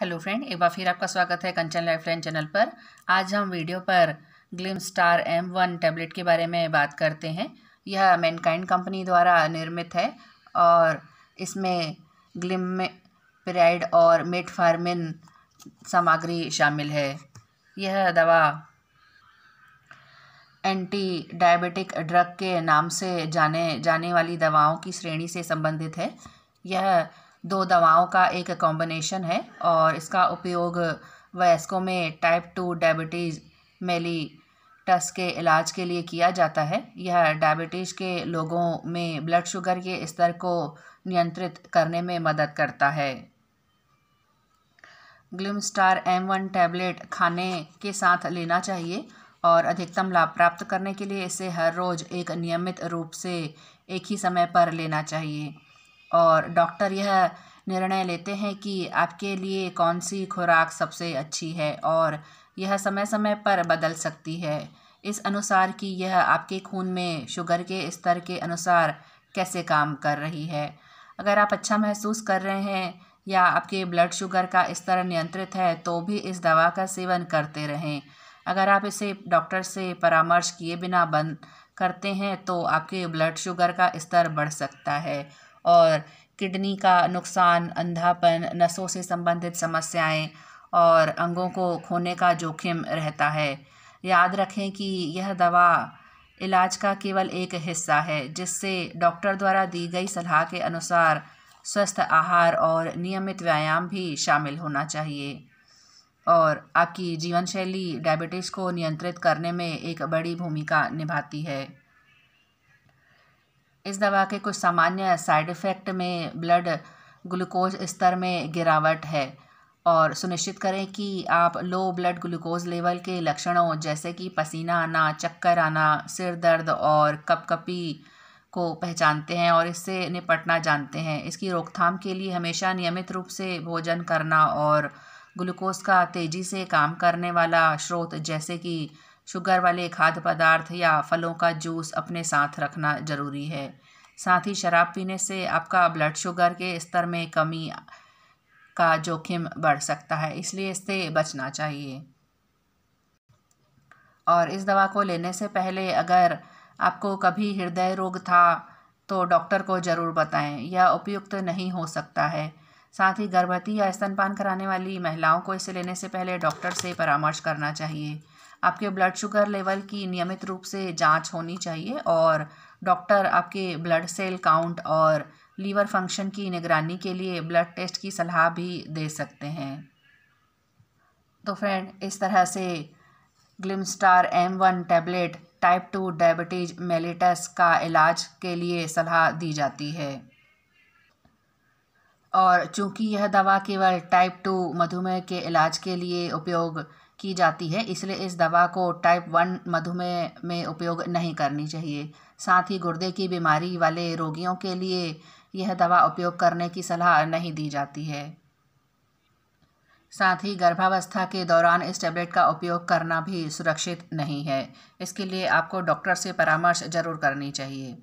hello friend एक बार फिर आपका स्वागत है कंचन लाइफ लाइन चैनल पर आज हम वीडियो पर Glimstar M one tablet के बारे में बात करते हैं यह मैनकाइंड कंपनी द्वारा निर्मित है और इसमें ग्लिम पेराइड और मेटफार्मिन सामग्री शामिल है यह दवा एंटी डायबिटिक ड्रग के नाम से जाने जाने वाली दवाओं की श्रेणी से संबंधित है यह दो दवाओं का एक कॉम्बिनेशन है और इसका उपयोग वयस्कों में टाइप टू डायबिटीज़ टस के इलाज के लिए किया जाता है यह डायबिटीज़ के लोगों में ब्लड शुगर के स्तर को नियंत्रित करने में मदद करता है स्टार एम वन टैबलेट खाने के साथ लेना चाहिए और अधिकतम लाभ प्राप्त करने के लिए इसे हर रोज़ एक नियमित रूप से एक ही समय पर लेना चाहिए और डॉक्टर यह निर्णय लेते हैं कि आपके लिए कौन सी खुराक सबसे अच्छी है और यह समय समय पर बदल सकती है इस अनुसार कि यह आपके खून में शुगर के स्तर के अनुसार कैसे काम कर रही है अगर आप अच्छा महसूस कर रहे हैं या आपके ब्लड शुगर का स्तर नियंत्रित है तो भी इस दवा का सेवन करते रहें अगर आप इसे डॉक्टर से परामर्श किए बिना बंद करते हैं तो आपके ब्लड शुगर का स्तर बढ़ सकता है और किडनी का नुकसान अंधापन नसों से संबंधित समस्याएं और अंगों को खोने का जोखिम रहता है याद रखें कि यह दवा इलाज का केवल एक हिस्सा है जिससे डॉक्टर द्वारा दी गई सलाह के अनुसार स्वस्थ आहार और नियमित व्यायाम भी शामिल होना चाहिए और आपकी जीवन शैली डायबिटीज़ को नियंत्रित करने में एक बड़ी भूमिका निभाती है इस दवा के कुछ सामान्य साइड इफ़ेक्ट में ब्लड ग्लूकोज स्तर में गिरावट है और सुनिश्चित करें कि आप लो ब्लड ग्लूकोज लेवल के लक्षणों जैसे कि पसीना आना चक्कर आना सिर दर्द और कपकपी को पहचानते हैं और इससे निपटना जानते हैं इसकी रोकथाम के लिए हमेशा नियमित रूप से भोजन करना और ग्लूकोज का तेज़ी से काम करने वाला स्रोत जैसे कि शुगर वाले खाद्य पदार्थ या फलों का जूस अपने साथ रखना ज़रूरी है साथ ही शराब पीने से आपका ब्लड शुगर के स्तर में कमी का जोखिम बढ़ सकता है इसलिए इससे बचना चाहिए और इस दवा को लेने से पहले अगर आपको कभी हृदय रोग था तो डॉक्टर को ज़रूर बताएं यह उपयुक्त नहीं हो सकता है साथ ही गर्भवती या स्तनपान कराने वाली महिलाओं को इसे लेने से पहले डॉक्टर से परामर्श करना चाहिए आपके ब्लड शुगर लेवल की नियमित रूप से जांच होनी चाहिए और डॉक्टर आपके ब्लड सेल काउंट और लीवर फंक्शन की निगरानी के लिए ब्लड टेस्ट की सलाह भी दे सकते हैं तो फ्रेंड इस तरह से Glimstar M one tablet type two diabetes mellitus का इलाज के लिए सलाह दी जाती है और चूंकि यह दवा केवल टाइप टू मधुमेह के इलाज के लिए उपयोग की जाती है इसलिए इस दवा को टाइप वन मधुमेह में उपयोग नहीं करनी चाहिए साथ ही गुर्दे की बीमारी वाले रोगियों के लिए यह दवा उपयोग करने की सलाह नहीं दी जाती है साथ ही गर्भावस्था के दौरान इस टैबलेट का उपयोग करना भी सुरक्षित नहीं है इसके लिए आपको डॉक्टर से परामर्श जरूर करनी चाहिए